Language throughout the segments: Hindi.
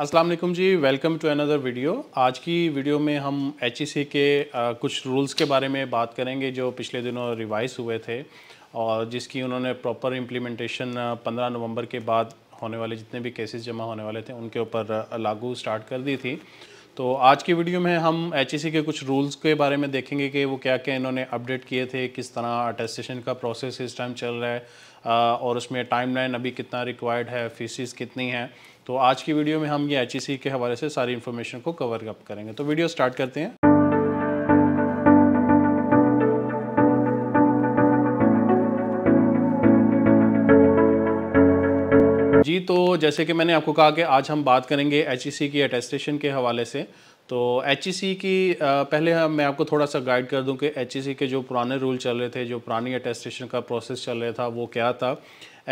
Aslam ji welcome to another video आज की वीडियो में हम एच e के आ, कुछ रूल्स के बारे में बात करेंगे जो पिछले दिनों रिवाइज हुए थे और जिसकी उन्होंने प्रॉपर इम्प्लीमेंटेशन 15 नवंबर के बाद होने वाले जितने भी केसेस जमा होने वाले थे उनके ऊपर लागू स्टार्ट कर दी थी तो आज की वीडियो में हम एच e के कुछ रूल्स के बारे में देखेंगे कि वो क्या क्या इन्होंने अपडेट किए थे किस तरह अटेस्टेशन का प्रोसेस इस टाइम चल रहा है और उसमें टाइमलाइन अभी कितना रिक्वायर्ड है फीसिस कितनी है तो आज की वीडियो में हम ये एच के हवाले से सारी इन्फॉर्मेशन को कवर अप करेंगे तो वीडियो स्टार्ट करते हैं जी तो जैसे कि मैंने आपको कहा कि आज हम बात करेंगे एच की अटेस्टेशन के हवाले से तो एच e की पहले हम मैं आपको थोड़ा सा गाइड कर दूं कि एच e के जो पुराने रूल चल रहे थे जो पुरानी अटेस्टेशन का प्रोसेस चल रहा था वो क्या था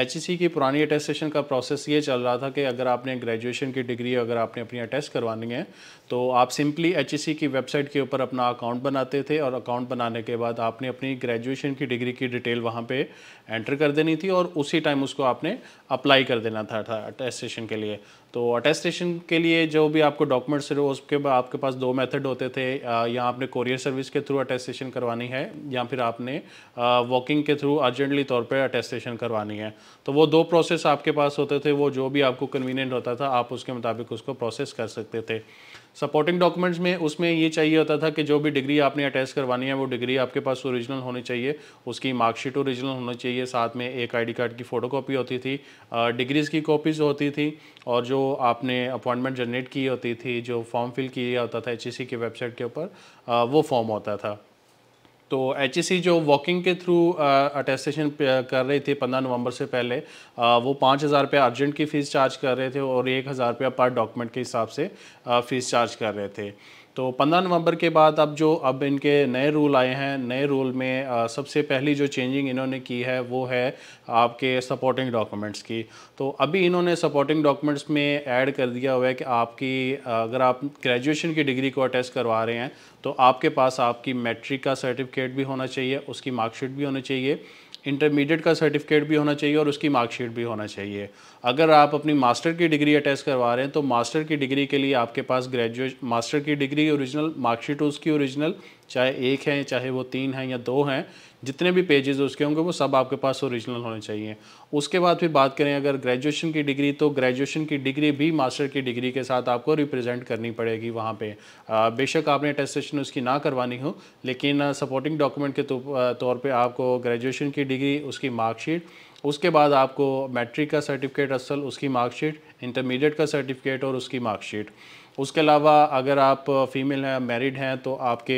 एच e की पुरानी अटेस्टेशन का प्रोसेस ये चल रहा था कि अगर आपने ग्रेजुएशन की डिग्री अगर आपने अपनी अटेस्ट करवानी है तो आप सिंपली एच की वेबसाइट के ऊपर अपना अकाउंट बनाते थे और अकाउंट बनाने के बाद आपने अपनी ग्रेजुएशन की डिग्री की डिटेल वहाँ पे एंटर कर देनी थी और उसी टाइम उसको आपने अप्लाई कर देना था अटेस्टेशन के लिए तो अटेस्टेशन के लिए जो भी आपको डॉक्यूमेंट्स रहे उसके बाद आपके पास दो मेथड होते थे या आपने कोरियर सर्विस के थ्रू अटेस्टेशन करवानी है या फिर आपने वॉकिंग के थ्रू अर्जेंटली तौर पे अटेस्टेशन करवानी है तो वो दो प्रोसेस आपके पास होते थे वो जो भी आपको कन्वीनियंट होता था आप उसके मुताबिक उसको प्रोसेस कर सकते थे सपोर्टिंग डॉक्यूमेंट्स में उसमें ये चाहिए होता था कि जो भी डिग्री आपने अटैच करवानी है वो डिग्री आपके पास ओरिजिनल होनी चाहिए उसकी मार्कशीट ओरिजिनल होनी चाहिए साथ में एक आईडी कार्ड की फ़ोटो होती थी डिग्रीज़ की कॉपीज़ होती थी और जो आपने अपॉइंटमेंट जनरेट की होती थी जो फॉर्म फिल किया होता था एच e की वेबसाइट के ऊपर वो फॉर्म होता था तो एच e जो वॉकिंग के थ्रू अटेस्टेशन uh, uh, कर रही थी पंद्रह नवंबर से पहले आ, uh, वो पाँच हज़ार रुपये अर्जेंट की फ़ीस चार्ज कर रहे थे और एक हज़ार रुपया पर डॉक्यूमेंट के हिसाब से फ़ीस चार्ज कर रहे थे तो 15 नवंबर के बाद अब जो अब इनके नए रूल आए हैं नए रूल में आ, सबसे पहली जो चेंजिंग इन्होंने की है वो है आपके सपोर्टिंग डॉक्यूमेंट्स की तो अभी इन्होंने सपोर्टिंग डॉक्यूमेंट्स में ऐड कर दिया हुआ है कि आपकी अगर आप ग्रेजुएशन की डिग्री को अटेस्ट करवा रहे हैं तो आपके पास आपकी मैट्रिक का सर्टिफिकेट भी होना चाहिए उसकी मार्कशीट भी होनी चाहिए इंटरमीडिएट का सर्टिफिकेट भी होना चाहिए और उसकी मार्कशीट भी होना चाहिए अगर आप अपनी मास्टर की डिग्री अटेस्ट करवा रहे हैं तो मास्टर की डिग्री के लिए आपके पास ग्रेजुएट मास्टर की डिग्री भी ओरिजिनल मार्कशीट उसकी ओरिजिनल चाहे एक है चाहे वो तीन है या दो हैं जितने भी पेजेस उसके होंगे वो सब आपके पास ओरिजिनल होने चाहिए उसके बाद फिर बात करें अगर ग्रेजुएशन की डिग्री तो ग्रेजुएशन की डिग्री भी मास्टर की डिग्री के साथ आपको रिप्रेजेंट करनी पड़ेगी वहाँ पे बेशक आपने टेस्टेशन उसकी ना करवानी हो लेकिन सपोर्टिंग डॉक्यूमेंट के तो, तौर पर आपको ग्रेजुएशन की डिग्री उसकी मार्कशीट उसके बाद आपको मैट्रिक का सर्टिफिकेट असल उसकी मार्कशीट इंटरमीडिएट का सर्टिफिकेट और उसकी मार्कशीट उसके अलावा अगर आप फीमेल हैं मैरिड हैं तो आपके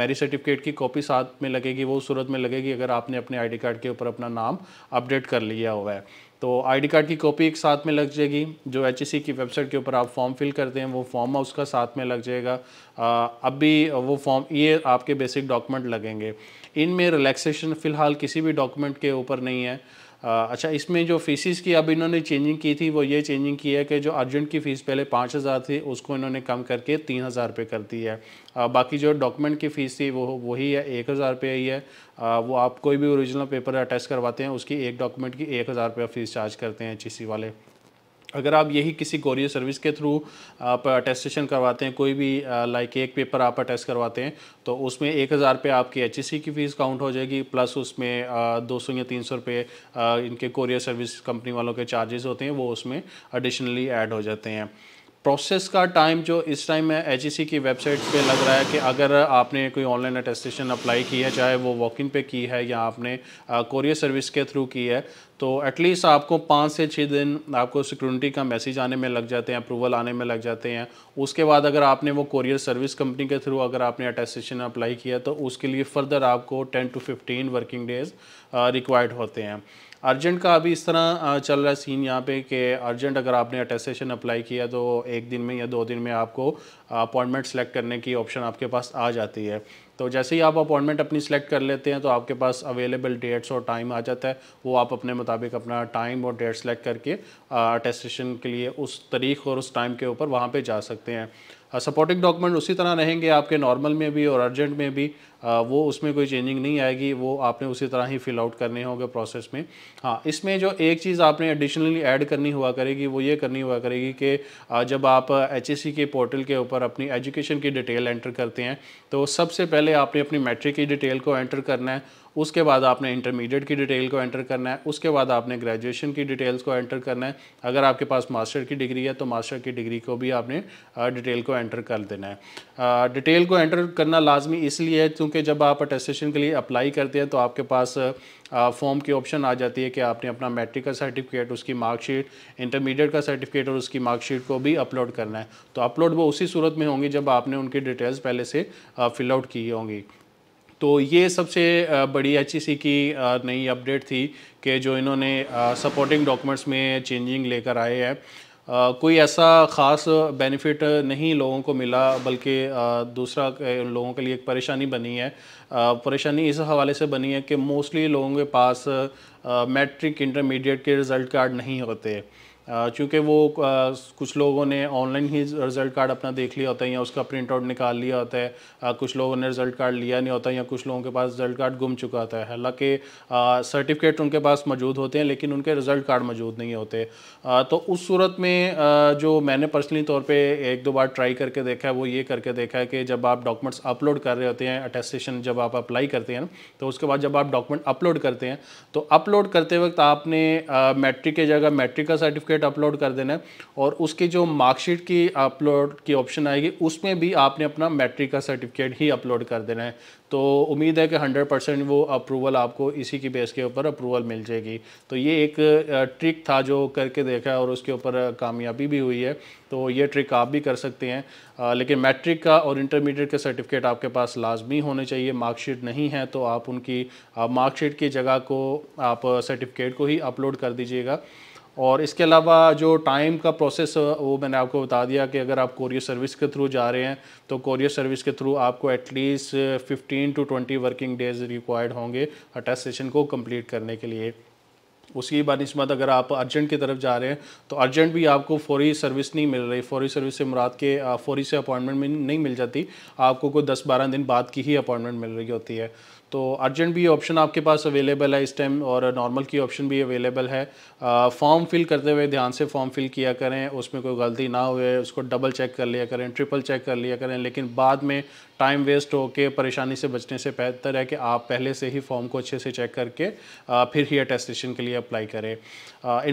मैरिज सर्टिफिकेट की कॉपी साथ में लगेगी वो सूरत में लगेगी अगर आपने अपने आईडी कार्ड के ऊपर अपना नाम अपडेट कर लिया हुआ है तो आईडी कार्ड की कॉपी एक साथ में लग जाएगी जो एच e की वेबसाइट के ऊपर आप फॉर्म फिल करते हैं वो फॉर्म उसका साथ में लग जाएगा अब भी वो फॉर्म ये आपके बेसिक डॉक्यूमेंट लगेंगे इनमें रिलैक्सेशन फ़िलहाल किसी भी डॉक्यूमेंट के ऊपर नहीं है अच्छा इसमें जो फ़ीसिस की अब इन्होंने चेंजिंग की थी वो ये चेंजिंग की है कि जो अर्जेंट की फ़ीस पहले पाँच हज़ार थी उसको इन्होंने कम करके तीन हज़ार रुपये कर दी है आ, बाकी जो डॉक्यूमेंट की फ़ीस थी वो वही है एक हज़ार रुपये ही है आ, वो आप कोई भी ओरिजिनल पेपर अटैच करवाते हैं उसकी एक डॉक्यूमेंट की एक हज़ार रुपये फ़ीस चार्ज करते हैं एच e वाले अगर आप यही किसी कोरियर सर्विस के थ्रू आप अटेस्टेशन करवाते हैं कोई भी लाइक एक पेपर आप अटेस्ट करवाते हैं तो उसमें एक हज़ार रुपये आपकी एच e की फ़ीस काउंट हो जाएगी प्लस उसमें दो सौ या तीन सौ रुपये इनके कोरियर सर्विस कंपनी वालों के चार्जेस होते हैं वो उसमें एडिशनली ऐड हो जाते हैं प्रोसेस का टाइम जो इस टाइम में एच e की वेबसाइट पे लग रहा है कि अगर आपने कोई ऑनलाइन अटेस्टेशन अप्लाई की है चाहे वो वॉक इन पे की है या आपने कोरियर सर्विस के थ्रू की है तो एटलीस्ट आपको पाँच से छः दिन आपको सिक्योरिटी का मैसेज आने में लग जाते हैं अप्रूवल आने में लग जाते हैं उसके बाद अगर आपने वो कोरियर सर्विस कंपनी के थ्रू अगर आपने अटेस्टेशन अप्लाई किया तो उसके लिए फ़र्दर आपको ten to fifteen working days required होते हैं अर्जेंट का अभी इस तरह uh, चल रहा है सीन यहाँ पे कि अर्जेंट अगर आपने अटेस्टेशन अप्लाई किया तो एक दिन में या दो दिन में आपको अपॉइंटमेंट uh, सेलेक्ट करने की ऑप्शन आपके पास आ जाती है तो जैसे ही आप अपॉइंटमेंट अपनी सेलेक्ट कर लेते हैं तो आपके पास अवेलेबल डेट्स और टाइम आ जाता है वो आप अपने मुताबिक अपना टाइम और डेट सेलेक्ट करके अटेस्टेशन के लिए उस तारीख और उस टाइम के ऊपर वहाँ पर जा सकते हैं सपोर्टिंग डॉक्यूमेंट उसी तरह रहेंगे आपके नॉर्मल में भी और अर्जेंट में भी आ, वो उसमें कोई चेंजिंग नहीं आएगी वो आपने उसी तरह ही फिल आउट करने होंगे प्रोसेस में हाँ इसमें जो एक चीज़ आपने एडिशनली ऐड करनी हुआ करेगी वो ये करनी हुआ करेगी कि जब आप एच के पोर्टल के ऊपर अपनी एजुकेशन की डिटेल एंटर करते हैं तो सबसे पहले आपने अपनी मैट्रिक की डिटेल को एंटर करना है उसके बाद आपने इंटरमीडिएट की डिटेल को एंटर करना है उसके बाद आपने ग्रेजुएशन की डिटेल्स को एंटर करना है अगर आपके पास मास्टर की डिग्री है तो मास्टर की डिग्री को भी आपने डिटेल को एंटर कर देना है डिटेल को एंटर करना लाजमी इसलिए है क्योंकि जब आप अटेस्टेशन के लिए अप्लाई करते हैं तो आपके पास फॉर्म की ऑप्शन आ जाती है कि आपने अपना मैट्रिक का सर्टिफिकेट उसकी मार्कशीट इंटरमीडिएट का सर्टिफिकेट और उसकी मार्कशीट को भी अपलोड करना है तो अपलोड वो उसी सूरत में होंगी जब आपने उनकी डिटेल्स पहले से फिल आउट की होंगी तो ये सबसे बड़ी एच की नई अपडेट थी कि जो इन्होंने सपोर्टिंग डॉक्यूमेंट्स में चेंजिंग लेकर आए हैं कोई ऐसा ख़ास बेनिफिट नहीं लोगों को मिला बल्कि दूसरा लोगों के लिए एक परेशानी बनी है परेशानी इस हवाले से बनी है कि मोस्टली लोगों के पास मैट्रिक इंटरमीडिएट के रिज़ल्ट कार्ड नहीं होते चूँकि वो कुछ लोगों ने ऑनलाइन ही रिज़ल्ट कार्ड अपना देख लिया होता है या उसका प्रिंट आउट निकाल लिया होता है कुछ लोगों ने रिज़ल्ट कार्ड लिया नहीं होता या कुछ लोगों के पास रिज़ल्ट कार्ड गुम चुका होता है हालांकि सर्टिफिकेट उनके पास मौजूद होते हैं लेकिन उनके रिज़ल्ट कार्ड मौजूद नहीं होते तो उस सूरत में जो मैंने पर्सनली तौर पर एक दो बार ट्राई करके देखा है वो ये करके देखा है कि जब आप डॉक्यूमेंट्स अपलोड कर रहे होते हैं अटेस्टेशन जब आप अप्लाई करते हैं तो उसके बाद जब आप डॉक्यूमेंट अपलोड करते हैं तो अपलोड करते वक्त आपने मैट्रिक की जगह मैट्रिक का सर्टिफिकेट सर्टिफिकेट अपलोड कर देना है और उसकी जो मार्कशीट की अपलोड की ऑप्शन आएगी उसमें भी आपने अपना मैट्रिक का सर्टिफिकेट ही अपलोड कर देना है तो उम्मीद है कि 100 परसेंट वो अप्रूवल आपको इसी की बेस के ऊपर अप्रूवल मिल जाएगी तो ये एक ट्रिक था जो करके देखा और उसके ऊपर कामयाबी भी हुई है तो ये ट्रिक आप भी कर सकते हैं लेकिन मैट्रिक का और इंटरमीडिएट का सर्टिफिकेट आपके पास लाजमी होने चाहिए मार्कशीट नहीं है तो आप उनकी मार्कशीट की जगह को आप सर्टिफिकेट को ही अपलोड कर दीजिएगा और इसके अलावा जो टाइम का प्रोसेस वो मैंने आपको बता दिया कि अगर आप कोरियर सर्विस के थ्रू जा रहे हैं तो कोरियर सर्विस के थ्रू आपको at least fifteen to twenty working days required होंगे अटेस्टेशन को कम्प्लीट करने के लिए उसकी बनस्बत अगर आप अर्जेंट की तरफ जा रहे हैं तो अर्जेंट भी आपको फौरी सर्विस नहीं मिल रही फौरी सर्विस से मुराद के फौरी से अपॉइंटमेंट नहीं मिल जाती आपको कोई दस बारह दिन बाद की ही अपॉइंटमेंट मिल रही होती है तो अर्जेंट भी ऑप्शन आपके पास अवेलेबल है इस टाइम और नॉर्मल की ऑप्शन भी अवेलेबल है फॉर्म फिल करते हुए ध्यान से फॉर्म फिल किया करें उसमें कोई गलती ना हुए उसको डबल चेक कर लिया करें ट्रिपल चेक कर लिया करें लेकिन बाद में टाइम वेस्ट होकर परेशानी से बचने से बेहतर है कि आप पहले से ही फॉर्म को अच्छे से चेक करके आ, फिर ही अटेस्टेशन के लिए अप्लाई करें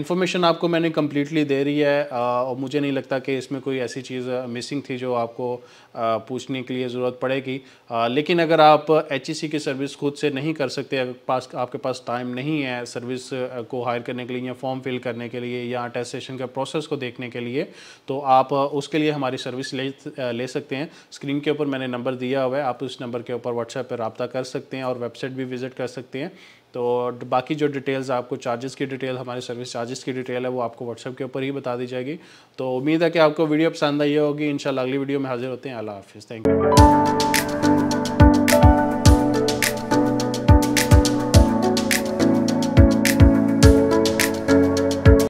इन्फॉर्मेशन आपको मैंने कम्प्लीटली दे रही है आ, और मुझे नहीं लगता कि इसमें कोई ऐसी चीज़ मिसिंग थी जो आपको आ, पूछने के लिए ज़रूरत पड़ेगी लेकिन अगर आप एच की सर्विस सर्विस खुद से नहीं कर सकते अगर पास आपके पास टाइम नहीं है सर्विस को हायर करने के लिए या फॉर्म फिल करने के लिए या अटेस्टेशन के प्रोसेस को देखने के लिए तो आप उसके लिए हमारी सर्विस ले ले सकते हैं स्क्रीन के ऊपर मैंने नंबर दिया हुआ है आप उस नंबर के ऊपर व्हाट्सएप पर रबता कर सकते हैं और वेबसाइट भी विजिट कर सकते हैं तो बाकी जो डिटेल्स आपको चार्जेस की डिटेल हमारे सर्विस चार्जेस की डिटेल है वो आपको व्हाट्सएप के ऊपर ही बता दी जाएगी तो उम्मीद है कि आपको वीडियो पसंद आई होगी इंशाल्लाह अगली वीडियो में हाजिर होते हैं अल्लाह हाफिज़ थैंक यू